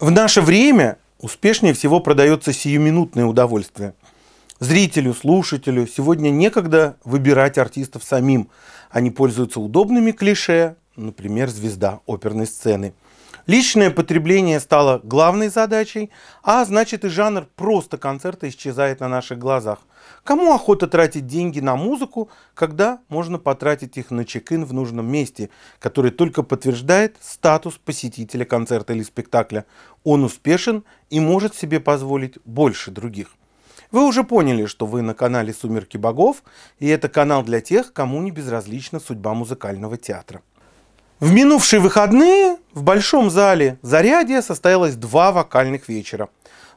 В наше время успешнее всего продается сиюминутное удовольствие. Зрителю, слушателю сегодня некогда выбирать артистов самим. Они пользуются удобными клише, например, звезда оперной сцены – Личное потребление стало главной задачей, а значит и жанр просто концерта исчезает на наших глазах. Кому охота тратить деньги на музыку, когда можно потратить их на чек-ин в нужном месте, который только подтверждает статус посетителя концерта или спектакля. Он успешен и может себе позволить больше других. Вы уже поняли, что вы на канале «Сумерки богов», и это канал для тех, кому не безразлична судьба музыкального театра. В минувшие выходные в Большом зале «Зарядье» состоялось два вокальных вечера.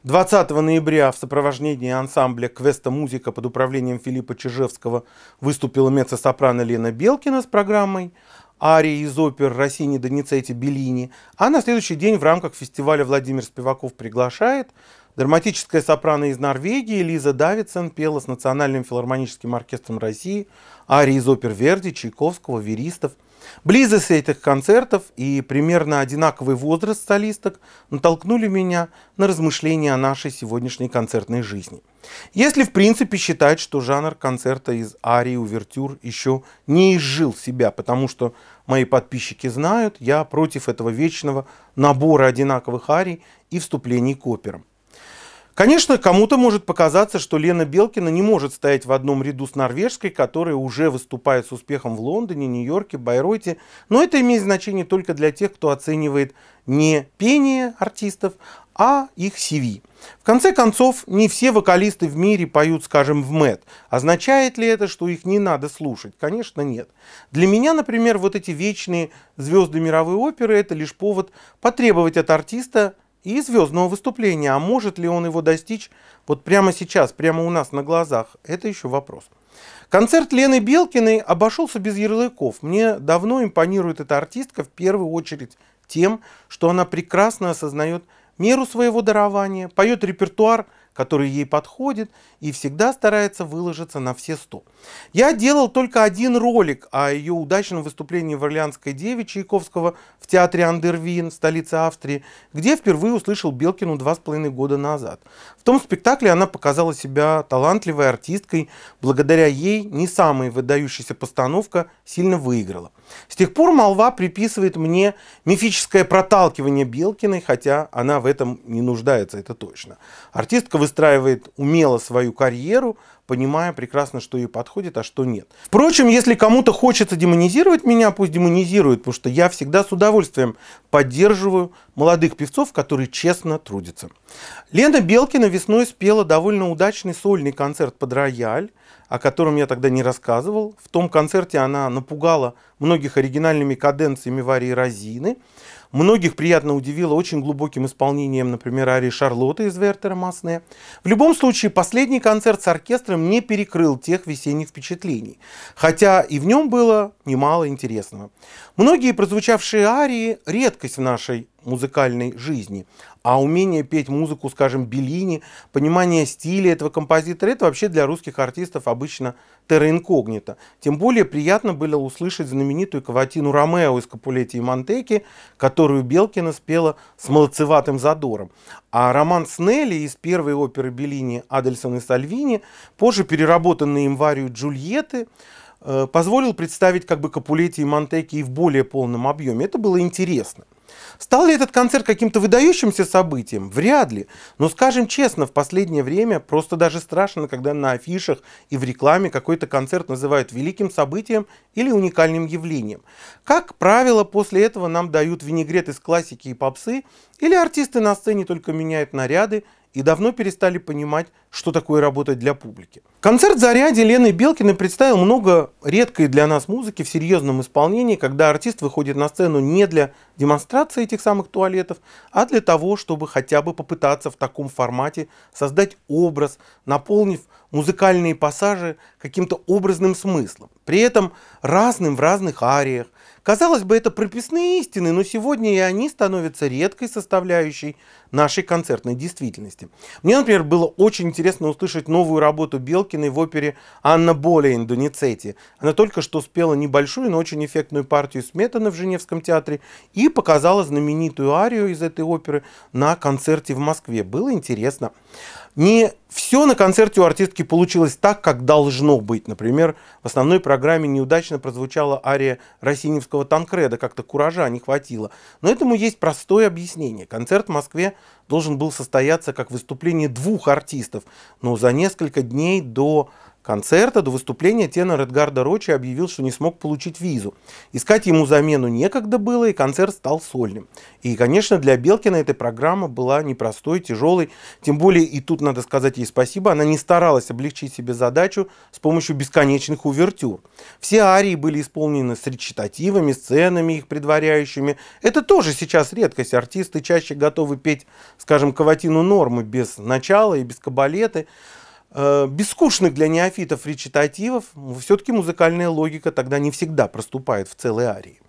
20 ноября в сопровождении ансамбля «Квеста музыка» под управлением Филиппа Чижевского выступила меццо-сопрано Лена Белкина с программой арии из опер Россини Доницетти Беллини, а на следующий день в рамках фестиваля Владимир Спиваков приглашает драматическая сопрано из Норвегии Лиза Давидсон пела с Национальным филармоническим оркестром России арии из опер Верди, Чайковского, Веристов – Близость этих концертов и примерно одинаковый возраст солисток натолкнули меня на размышления о нашей сегодняшней концертной жизни. Если в принципе считать, что жанр концерта из арии увертюр еще не изжил себя, потому что мои подписчики знают, я против этого вечного набора одинаковых арий и вступлений к операм. Конечно, кому-то может показаться, что Лена Белкина не может стоять в одном ряду с норвежской, которая уже выступает с успехом в Лондоне, Нью-Йорке, Байройте. но это имеет значение только для тех, кто оценивает не пение артистов, а их CV. В конце концов, не все вокалисты в мире поют, скажем, в МЭД. Означает ли это, что их не надо слушать? Конечно, нет. Для меня, например, вот эти вечные звезды мировой оперы – это лишь повод потребовать от артиста и звездного выступления. А может ли он его достичь вот прямо сейчас, прямо у нас на глазах? Это еще вопрос. Концерт Лены Белкиной обошелся без ярлыков. Мне давно импонирует эта артистка в первую очередь тем, что она прекрасно осознает меру своего дарования, поет репертуар – который ей подходит, и всегда старается выложиться на все сто. Я делал только один ролик о ее удачном выступлении в «Орлеанской деве» Чайковского в театре Андервин в столице Австрии, где впервые услышал Белкину два с половиной года назад. В том спектакле она показала себя талантливой артисткой, благодаря ей не самая выдающаяся постановка сильно выиграла. С тех пор молва приписывает мне мифическое проталкивание Белкиной, хотя она в этом не нуждается, это точно. Артистка выстраивает умело свою карьеру, понимая прекрасно, что ей подходит, а что нет. Впрочем, если кому-то хочется демонизировать меня, пусть демонизирует, потому что я всегда с удовольствием поддерживаю молодых певцов, которые честно трудятся. Лена Белкина весной спела довольно удачный сольный концерт под рояль, о котором я тогда не рассказывал. В том концерте она напугала многих оригинальными каденциями Варии Розины. Многих приятно удивило очень глубоким исполнением, например, арии Шарлотты из Вертера Масне. В любом случае, последний концерт с оркестром не перекрыл тех весенних впечатлений, хотя и в нем было немало интересного. Многие прозвучавшие арии – редкость в нашей музыкальной жизни. А умение петь музыку, скажем, Беллини, понимание стиля этого композитора, это вообще для русских артистов обычно терра инкогнито. Тем более приятно было услышать знаменитую каватину Ромео из Капулетти и Монтеки, которую Белкина спела с молодцеватым задором. А роман Снелли из первой оперы Беллини «Адельсон и Сальвини», позже переработанный им Варию «Джульетты», э, позволил представить как бы Капулетти и Монтеки и в более полном объеме. Это было интересно. Стал ли этот концерт каким-то выдающимся событием? Вряд ли. Но скажем честно, в последнее время просто даже страшно, когда на афишах и в рекламе какой-то концерт называют великим событием или уникальным явлением. Как правило, после этого нам дают винегрет из классики и попсы, или артисты на сцене только меняют наряды и давно перестали понимать, что такое работать для публики. Концерт «Заряди» Лены Белкиной представил много редкой для нас музыки в серьезном исполнении, когда артист выходит на сцену не для демонстрации этих самых туалетов, а для того, чтобы хотя бы попытаться в таком формате создать образ, наполнив музыкальные пассажи каким-то образным смыслом, при этом разным в разных ариях. Казалось бы, это прописные истины, но сегодня и они становятся редкой составляющей нашей концертной действительности. Мне, например, было очень интересно услышать новую работу Белки Сорокиной в опере «Анна Болейн» Доницетти. Она только что спела небольшую, но очень эффектную партию Сметаны в Женевском театре и показала знаменитую арию из этой оперы на концерте в Москве. Было интересно. Не все на концерте у артистки получилось так, как должно быть. Например, в основной программе неудачно прозвучала ария Росиневского «Танкреда», как-то куража не хватило. Но этому есть простое объяснение. Концерт в Москве должен был состояться как выступление двух артистов, но за несколько дней до концерта до выступления тенор Эдгарда Рочи объявил, что не смог получить визу. Искать ему замену некогда было, и концерт стал сольным. И, конечно, для Белкина эта программа была непростой, тяжелой. Тем более, и тут надо сказать ей спасибо, она не старалась облегчить себе задачу с помощью бесконечных увертюр. Все арии были исполнены с речитативами, сценами их предваряющими. Это тоже сейчас редкость. Артисты чаще готовы петь, скажем, каватину нормы без начала и без кабалеты. Э, бескучных для неофитов речитативов, все-таки музыкальная логика тогда не всегда проступает в целой арии.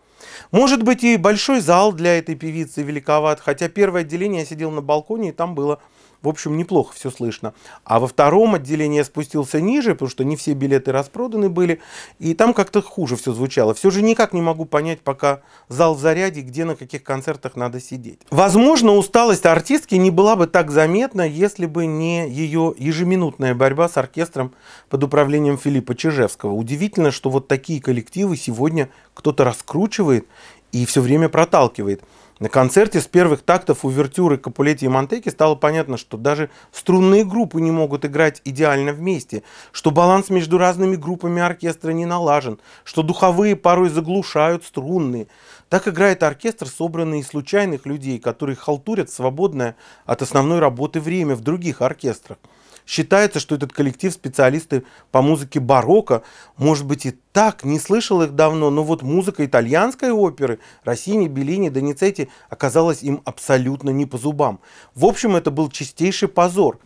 Может быть и большой зал для этой певицы великоват, хотя первое отделение я сидел на балконе и там было в общем, неплохо все слышно. А во втором отделении я спустился ниже, потому что не все билеты распроданы были. И там как-то хуже все звучало. Все же никак не могу понять, пока зал в заряде, где на каких концертах надо сидеть. Возможно, усталость артистки не была бы так заметна, если бы не ее ежеминутная борьба с оркестром под управлением Филиппа Чижевского. Удивительно, что вот такие коллективы сегодня кто-то раскручивает и все время проталкивает. На концерте с первых тактов увертюры Капулетти и Монтеки стало понятно, что даже струнные группы не могут играть идеально вместе, что баланс между разными группами оркестра не налажен, что духовые порой заглушают струнные. Так играет оркестр, собранный из случайных людей, которые халтурят свободное от основной работы время в других оркестрах. Считается, что этот коллектив специалисты по музыке барокко, может быть и так, не слышал их давно, но вот музыка итальянской оперы, Россини, Беллини, Доницетти оказалась им абсолютно не по зубам. В общем, это был чистейший позор.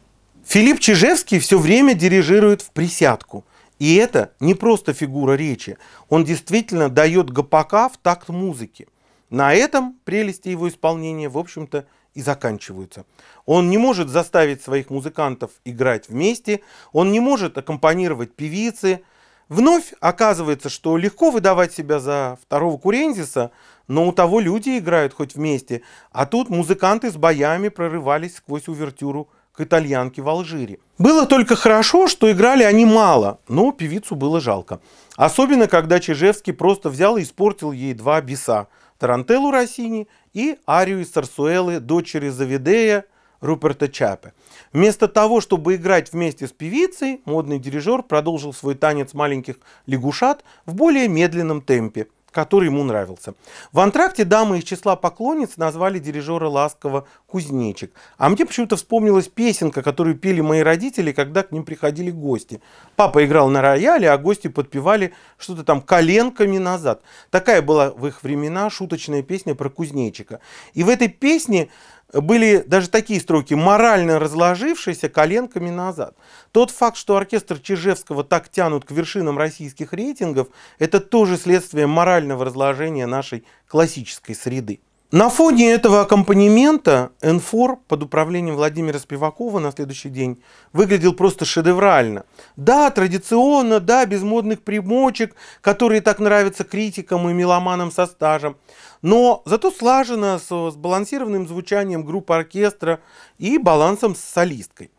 Филипп Чижевский все время дирижирует в присядку. И это не просто фигура речи. Он действительно дает ГПК в такт музыки. На этом прелести его исполнения, в общем-то, и заканчиваются. Он не может заставить своих музыкантов играть вместе, он не может аккомпанировать певицы. Вновь оказывается, что легко выдавать себя за второго Курензиса, но у того люди играют хоть вместе, а тут музыканты с боями прорывались сквозь увертюру к итальянке в Алжире. Было только хорошо, что играли они мало, но певицу было жалко. Особенно, когда Чижевский просто взял и испортил ей два биса – Тарантеллу Россини и Арию из Сарсуэлы, дочери Завидея Руперта Чапе. Вместо того, чтобы играть вместе с певицей, модный дирижер продолжил свой танец маленьких лягушат в более медленном темпе – который ему нравился. В антракте дамы из числа поклонниц назвали дирижера ласково «Кузнечик». А мне почему-то вспомнилась песенка, которую пели мои родители, когда к ним приходили гости. Папа играл на рояле, а гости подпевали что-то там коленками назад. Такая была в их времена шуточная песня про кузнечика. И в этой песне были даже такие строки, морально разложившиеся коленками назад. Тот факт, что оркестр Чижевского так тянут к вершинам российских рейтингов, это тоже следствие морального разложения нашей классической среды. На фоне этого аккомпанемента Энфор под управлением Владимира Спивакова на следующий день выглядел просто шедеврально. Да, традиционно, да, без модных примочек, которые так нравятся критикам и меломанам со стажем, но зато слаженно, с сбалансированным звучанием группы оркестра и балансом с солисткой.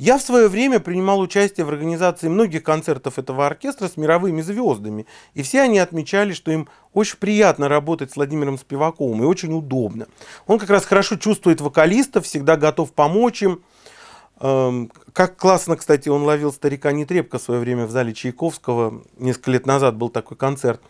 Я в свое время принимал участие в организации многих концертов этого оркестра с мировыми звездами, и все они отмечали, что им очень приятно работать с Владимиром Спиваковым и очень удобно. Он как раз хорошо чувствует вокалистов, всегда готов помочь им, Эм, как классно, кстати, он ловил старика Нетребко в свое время в зале Чайковского. Несколько лет назад был такой концерт.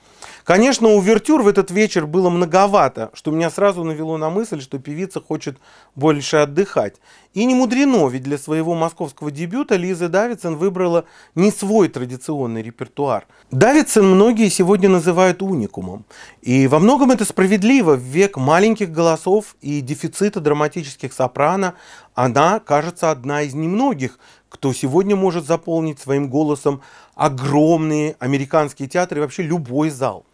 Конечно, увертюр в этот вечер было многовато, что меня сразу навело на мысль, что певица хочет больше отдыхать. И не мудрено, ведь для своего московского дебюта Лиза Давидсон выбрала не свой традиционный репертуар. Давидсон многие сегодня называют уникумом. И во многом это справедливо в век маленьких голосов и дефицита драматических сопрано, она, кажется, одна из немногих, кто сегодня может заполнить своим голосом огромные американские театры и вообще любой зал.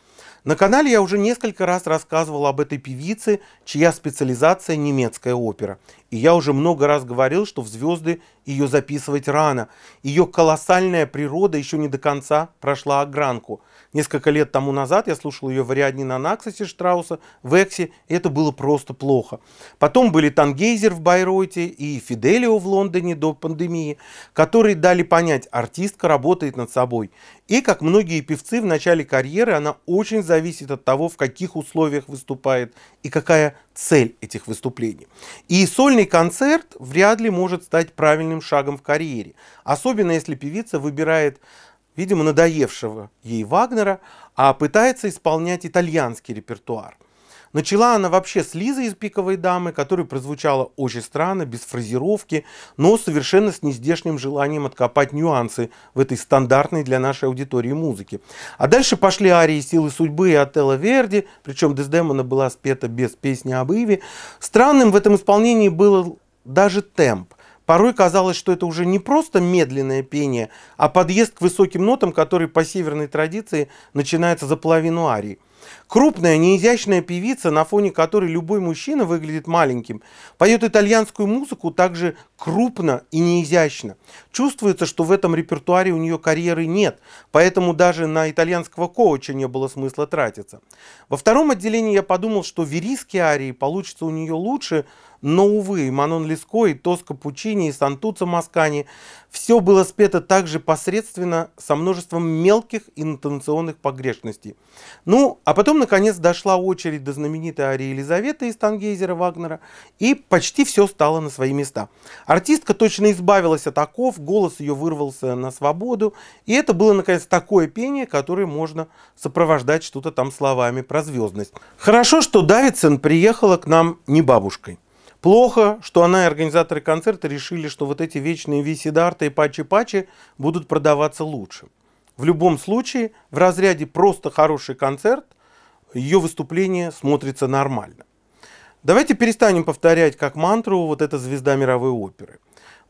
На канале я уже несколько раз рассказывал об этой певице, чья специализация немецкая опера. И я уже много раз говорил, что в «Звезды» ее записывать рано. Ее колоссальная природа еще не до конца прошла огранку. Несколько лет тому назад я слушал ее в «Ариадне на Наксосе» Штрауса, в «Эксе», и это было просто плохо. Потом были «Тангейзер» в Байройте и «Фиделио» в Лондоне до пандемии, которые дали понять, артистка работает над собой. И, как многие певцы в начале карьеры, она очень зависит от того, в каких условиях выступает и какая цель этих выступлений. И сольный концерт вряд ли может стать правильным шагом в карьере, особенно если певица выбирает видимо, надоевшего ей Вагнера, а пытается исполнять итальянский репертуар – Начала она вообще с Лизы из «Пиковой дамы», которая прозвучала очень странно, без фразировки, но совершенно с нездешним желанием откопать нюансы в этой стандартной для нашей аудитории музыке. А дальше пошли арии «Силы судьбы» и «Отелло Верди», причем Дездемона была спета без песни об Иве. Странным в этом исполнении был даже темп. Порой казалось, что это уже не просто медленное пение, а подъезд к высоким нотам, который по северной традиции начинается за половину арии. Крупная, неизящная певица, на фоне которой любой мужчина выглядит маленьким, поет итальянскую музыку также крупно и неизящно. Чувствуется, что в этом репертуаре у нее карьеры нет, поэтому даже на итальянского коуча не было смысла тратиться. Во втором отделении я подумал, что верийские арии получатся у нее лучше – но, увы, Манон Леско и Тоска Пучини и Сантуца Маскани все было спето также посредственно со множеством мелких интонационных погрешностей. Ну, а потом, наконец, дошла очередь до знаменитой арии Елизаветы из Тангейзера Вагнера, и почти все стало на свои места. Артистка точно избавилась от оков, голос ее вырвался на свободу, и это было, наконец, такое пение, которое можно сопровождать что-то там словами про звездность. Хорошо, что Давидсон приехала к нам не бабушкой. Плохо, что она и организаторы концерта решили, что вот эти вечные висидарты и пачи-пачи будут продаваться лучше. В любом случае, в разряде просто хороший концерт, ее выступление смотрится нормально. Давайте перестанем повторять как мантру вот эта звезда мировой оперы.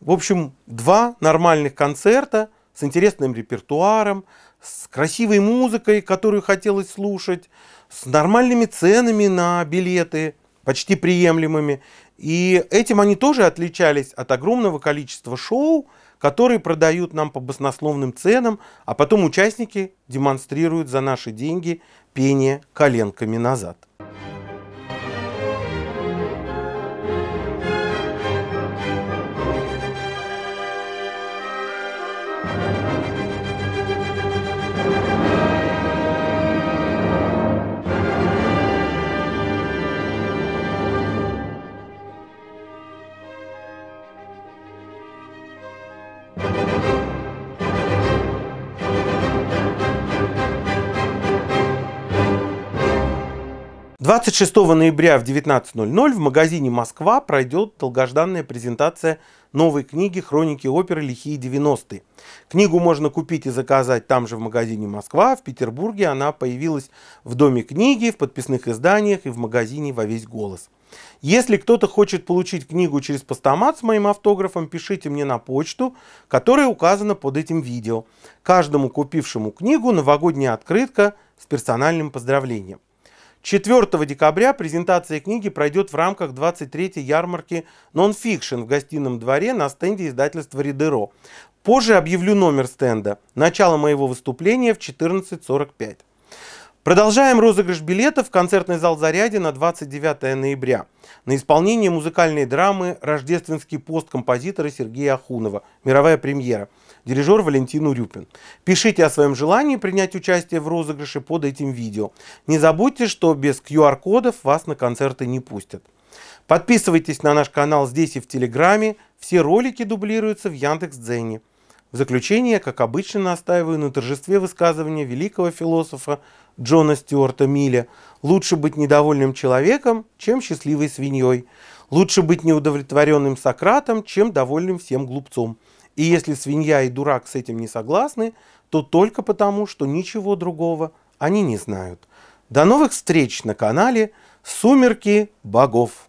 В общем, два нормальных концерта с интересным репертуаром, с красивой музыкой, которую хотелось слушать, с нормальными ценами на билеты, почти приемлемыми. И этим они тоже отличались от огромного количества шоу, которые продают нам по баснословным ценам, а потом участники демонстрируют за наши деньги пение коленками назад. 26 ноября в 19.00 в магазине «Москва» пройдет долгожданная презентация новой книги «Хроники оперы. Лихие 90-е». Книгу можно купить и заказать там же в магазине «Москва». В Петербурге она появилась в Доме книги, в подписных изданиях и в магазине «Во весь голос». Если кто-то хочет получить книгу через постамат с моим автографом, пишите мне на почту, которая указана под этим видео. Каждому купившему книгу новогодняя открытка с персональным поздравлением. 4 декабря презентация книги пройдет в рамках 23-й ярмарки «Нонфикшн» в гостином дворе на стенде издательства «Ридеро». Позже объявлю номер стенда. Начало моего выступления в 14.45. Продолжаем розыгрыш билетов в концертный зал Зарядье на 29 ноября на исполнение музыкальной драмы «Рождественский пост» композитора Сергея Ахунова. Мировая премьера. Дирижер Валентин Урюпин. Пишите о своем желании принять участие в розыгрыше под этим видео. Не забудьте, что без QR-кодов вас на концерты не пустят. Подписывайтесь на наш канал здесь и в Телеграме. Все ролики дублируются в Яндекс.Дзене заключение, как обычно, настаиваю на торжестве высказывания великого философа Джона Стюарта Милля «Лучше быть недовольным человеком, чем счастливой свиньей. Лучше быть неудовлетворенным Сократом, чем довольным всем глупцом. И если свинья и дурак с этим не согласны, то только потому, что ничего другого они не знают». До новых встреч на канале «Сумерки богов».